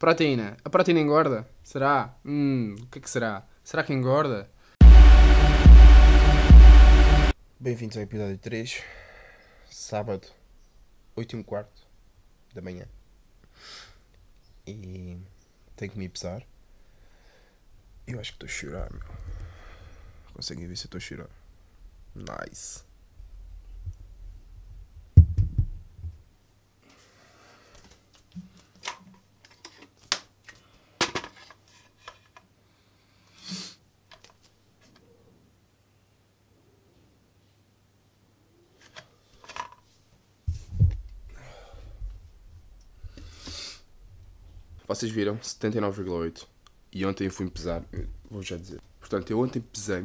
Proteína. A proteína engorda? Será? Hum, o que é que será? Será que engorda? Bem-vindos ao episódio 3, sábado, 8 e um quarto da manhã. E tenho que me pesar. Eu acho que estou a chorar, meu. Conseguem ver se estou a chorar. Nice. Vocês viram? 79,8. E ontem eu fui pesar, vou já dizer. Portanto, eu ontem pesei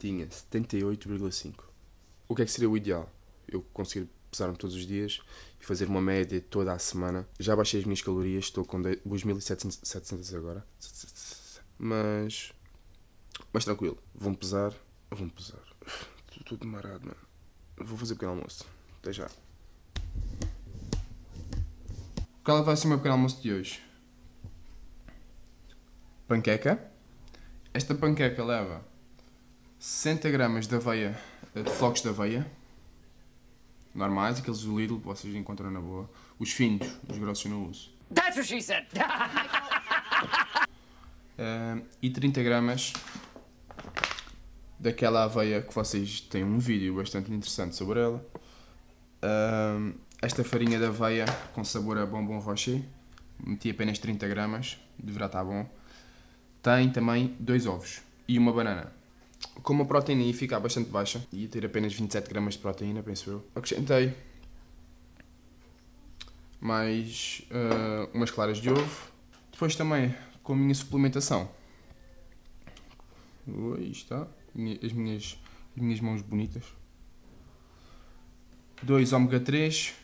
tinha 78,5. O que é que seria o ideal? Eu conseguir pesar-me todos os dias e fazer uma média toda a semana. Já baixei as minhas calorias, estou com 2700 agora. Mas. Mas tranquilo, vão pesar, vão pesar. Estou demarado marado, mano. Vou fazer um pequeno almoço. Até já. Qual vai ser o meu pequeno almoço de hoje? Panqueca. Esta panqueca leva 60 gramas de aveia, eh, de flocos de aveia, normais, aqueles do Lidl, vocês encontram na boa. Os finos, os grossos não uso. That's what she said! uh, e 30 gramas daquela aveia que vocês têm um vídeo bastante interessante sobre ela. Uh, esta farinha da aveia com sabor a bombom rocher, meti apenas 30 gramas, deverá estar bom. Tem também dois ovos e uma banana. Como a proteína aí fica bastante baixa, ia ter apenas 27 gramas de proteína, penso eu, acrescentei mais uh, umas claras de ovo. Depois também com a minha suplementação. aí está. As minhas, as minhas mãos bonitas. 2 ômega 3,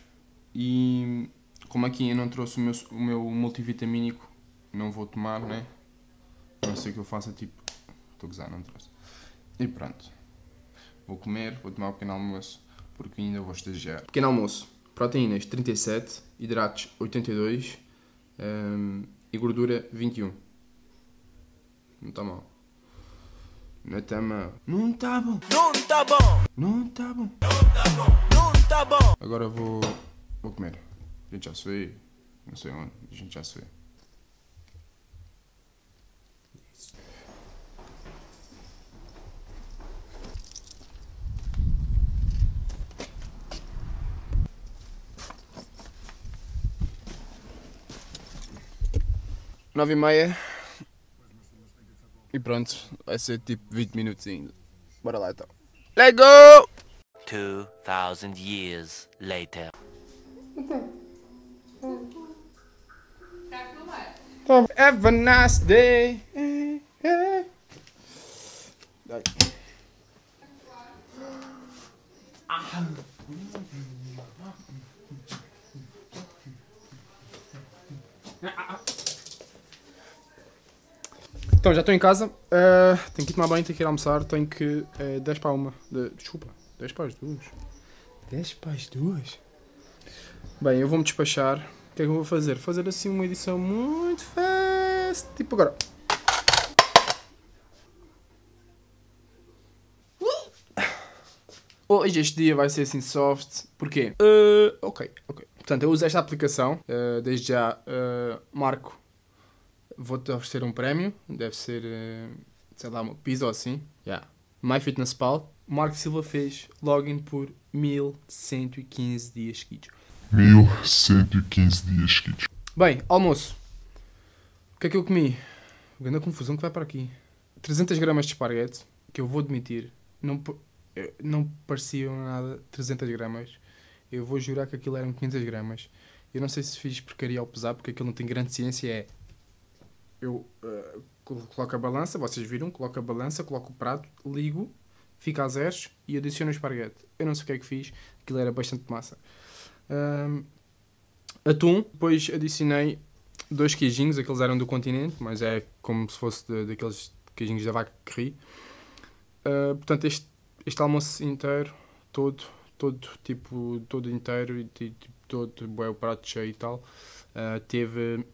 e como aqui eu não trouxe o meu, o meu multivitamínico, não vou tomar, né? Não sei o que eu faça, tipo. Estou a gozar, não trouxe. E pronto. Vou comer, vou tomar um pequeno almoço, porque ainda vou estagiar. Pequeno almoço: proteínas 37, hidratos 82 hum, e gordura 21. Não está mal. Não está mal. Não está bom. Não está bom. Não está bom. Não está bom. Não está bom. Agora vou Vou comer. A gente já se Não sei onde. A gente já se Nove e meia. E pronto, vai ser tipo 20 minutos ainda. Bora lá então. Let's go! 2000 years later. Então. Have a nice day. Dai. Então, já estou em casa. Uh, tenho que tomar banho, tenho que ir almoçar. Tenho que. Uh, eh, 10 para uma. De, desculpa. 10 para as duas. 10 para as duas? Bem, eu vou-me despachar. O que é que eu vou fazer? Vou fazer assim uma edição muito fast. Tipo agora. Uh! Hoje este dia vai ser assim soft. Porquê? Uh, ok, ok. Portanto, eu uso esta aplicação. Uh, desde já, uh, Marco, vou-te oferecer um prémio. Deve ser, uh, sei lá, um piso ou assim. Yeah. MyFitnessPal. Marco Silva fez login por 1115 dias seguidos. 1115 dias seguidos. Bem, almoço. O que é que eu comi? Grande confusão que vai para aqui. 300 gramas de esparguete, que eu vou admitir, não, eh, não pareciam nada 300 gramas. Eu vou jurar que aquilo eram 500 gramas. Eu não sei se fiz porcaria ao pesar, porque aquilo não tem grande ciência. É. Eu uh, coloco a balança, vocês viram, coloco a balança, coloco o prato, ligo, fica a zeros e adiciono o esparguete. Eu não sei o que é que fiz, aquilo era bastante massa atum, depois adicionei dois queijinhos, aqueles eram do continente, mas é como se fosse de, daqueles queijinhos da vaca que ri. Uh, portanto, este, este almoço inteiro, todo, todo, tipo, todo inteiro, e tipo, todo, bem, o prato cheio e tal, uh, teve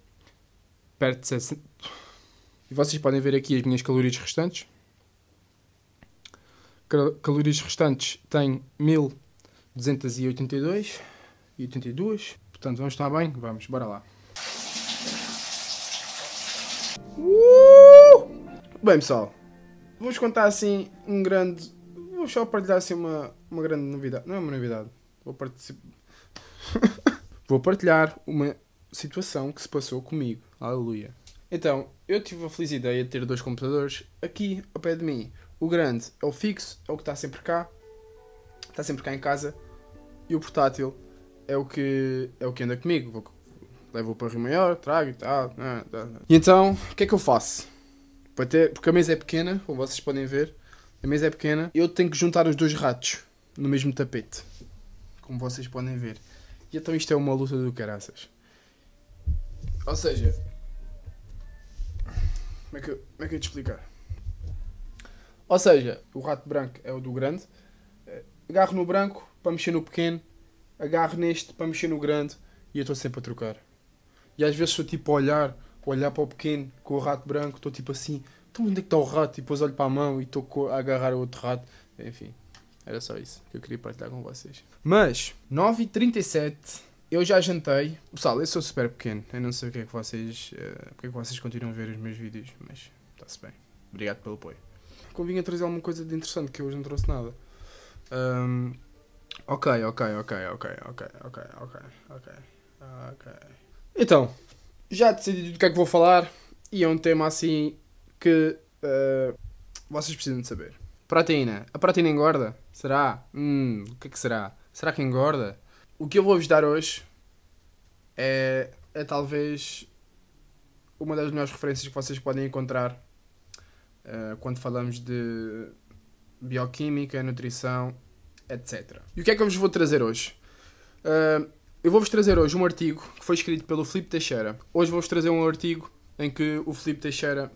perto de 60... E vocês podem ver aqui as minhas calorias restantes. Calorias restantes tem 1282 e 82. Portanto, vamos estar bem? Vamos, bora lá. Uh! Bem, pessoal, vou-vos contar assim um grande. Vou só partilhar assim uma, uma grande novidade. Não é uma novidade. Vou participar. vou partilhar uma situação que se passou comigo. Aleluia. Então, eu tive a feliz ideia de ter dois computadores aqui ao pé de mim. O grande é o fixo, é o que está sempre cá, está sempre cá em casa, e o portátil é o que, é o que anda comigo. Levo-o para Rio Maior, trago e tal. Né, tá, tá. E então, o que é que eu faço? Para ter, porque a mesa é pequena, como vocês podem ver, a mesa é pequena, eu tenho que juntar os dois ratos no mesmo tapete. Como vocês podem ver. E então isto é uma luta do caraças. Ou seja, como é que eu, como é que eu te explicar? Ou seja, o rato branco é o do grande. Eh, agarro no branco para mexer no pequeno agarro neste para mexer no grande e eu estou sempre a trocar. E às vezes sou tipo a olhar, olhar para o pequeno com o rato branco, estou tipo assim, então onde é que está o rato? E depois olho para a mão e estou a agarrar o outro rato. Enfim, era só isso que eu queria partilhar com vocês. Mas, 9h37, eu já jantei. Pessoal, eu sou super pequeno, eu não sei porque é que vocês, uh, porque é que vocês continuam a ver os meus vídeos, mas está-se bem. Obrigado pelo apoio. Convinha trazer alguma coisa de interessante que eu hoje não trouxe nada. Um, Ok, ok, ok, ok, ok, ok, ok, ok, ok. Então, já decidi do que é que vou falar e é um tema assim que uh, vocês precisam de saber. Proteína. A proteína engorda? Será? Hum, o que é que será? Será que engorda? O que eu vou-vos dar hoje é, é talvez uma das melhores referências que vocês podem encontrar uh, quando falamos de bioquímica, nutrição etc. E o que é que eu vos vou trazer hoje? Uh, eu vou-vos trazer hoje um artigo que foi escrito pelo Filipe Teixeira. Hoje vou-vos trazer um artigo em que o Filipe Teixeira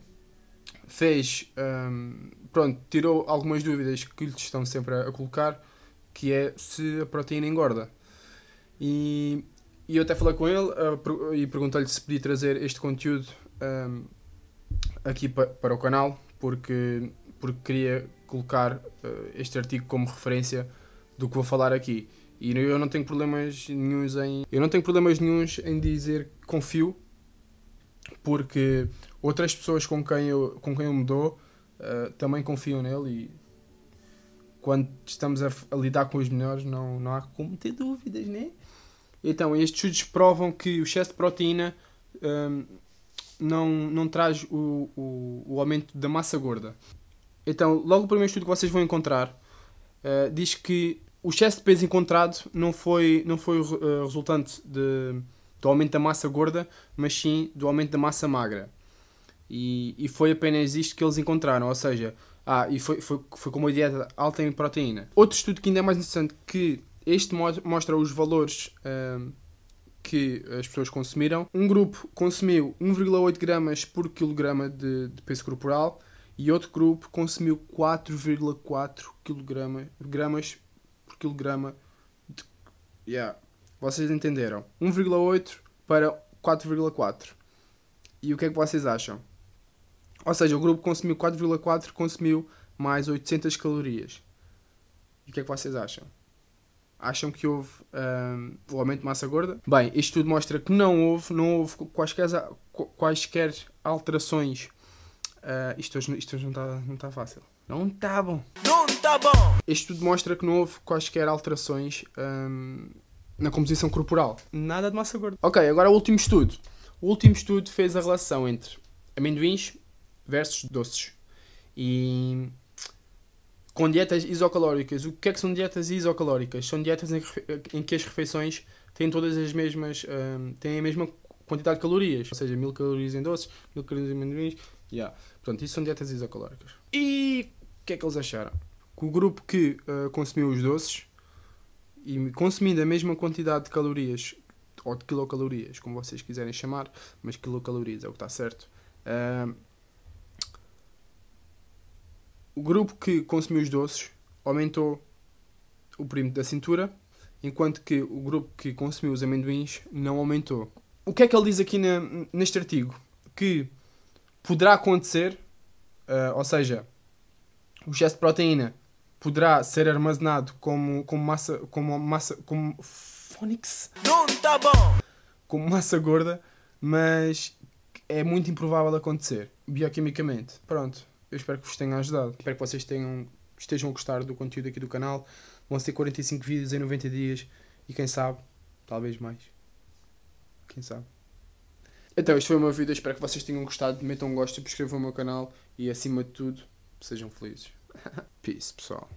fez, um, pronto, tirou algumas dúvidas que lhes estão sempre a, colocar, que é se a proteína engorda. E, e eu até falei com ele uh, e perguntei-lhe se podia trazer este conteúdo um, aqui pa, para o canal, porque, porque queria colocar uh, este artigo como referência do que vou falar aqui. E eu não tenho problemas nenhums em eu não tenho problemas nenhums em dizer que confio porque outras pessoas com quem eu com quem eu me dou uh, também confiam nele e quando estamos a, a, lidar com os melhores não não há como ter dúvidas, né? Então, estes estudos provam que o excesso de proteína um, ehm, não, não traz o, o, o aumento da massa gorda. Então, logo o primeiro estudo que vocês vão encontrar eh, diz que o excesso de peso encontrado não foi, não foi uh, resultante de, do aumento da massa gorda, mas sim do aumento da massa magra. E, e foi apenas isto que eles encontraram, ou seja, ah, e foi, foi, foi com uma dieta alta em proteína. Outro estudo que ainda é mais interessante, que este mostra os valores uh, que as pessoas consumiram. Um grupo consumiu 1,8 gramas por quilograma de, de peso corporal, e outro grupo consumiu 4,4 kg gramas por quilograma de... yeah. Vocês entenderam. 1,8 para 4,4. E o que é que vocês acham? Ou seja, o grupo consumiu 4,4, consumiu mais 800 calorias. E o que é que vocês acham? Acham que houve um, o aumento de massa gorda? Bem, isto tudo mostra que não houve, não houve quaisquer, quaisquer alterações Uh, isto hoje, isto hoje não está não tá fácil. Não está bom. Não está bom. Este tudo mostra que não houve quaisquer alterações na composição corporal. Nada de massa gorda. Ok, agora o último estudo. O último estudo fez a relação entre amendoins versus doces. E com dietas isocalóricas. O que é que são dietas isocalóricas? São dietas em que, em que as refeições têm todas as mesmas. têm a mesma quantidade de calorias. Ou seja, mil calorias em doces, mil calorias em amendoins, Yeah. Portanto, isso são dietas isocalóricas. E o que é que eles acharam? Que o grupo que uh, consumiu os doces e consumindo a mesma quantidade de calorias ou de quilocalorias, como vocês quiserem chamar, mas quilocalorias é o que está certo. Uh, o grupo que consumiu os doces aumentou o perímetro da cintura, enquanto que o grupo que consumiu os amendoins não aumentou. O que é que ele diz aqui na, neste artigo? Que poderá acontecer, uh, ou seja, o excesso de proteína poderá ser armazenado como, como massa. como massa. como. Fónix? Não tá bom! Como massa gorda, mas é muito improvável acontecer, bioquimicamente. Pronto, eu espero que vos tenha ajudado. Espero que vocês tenham, estejam a gostar do conteúdo aqui do canal. Vão ser 45 vídeos em 90 dias e quem sabe, talvez mais. Quem sabe? Então, isto foi o meu vídeo. Espero que vocês tenham gostado. Metam um gosto, subscrevam o meu canal e, acima de tudo, sejam felizes. Peace, pessoal.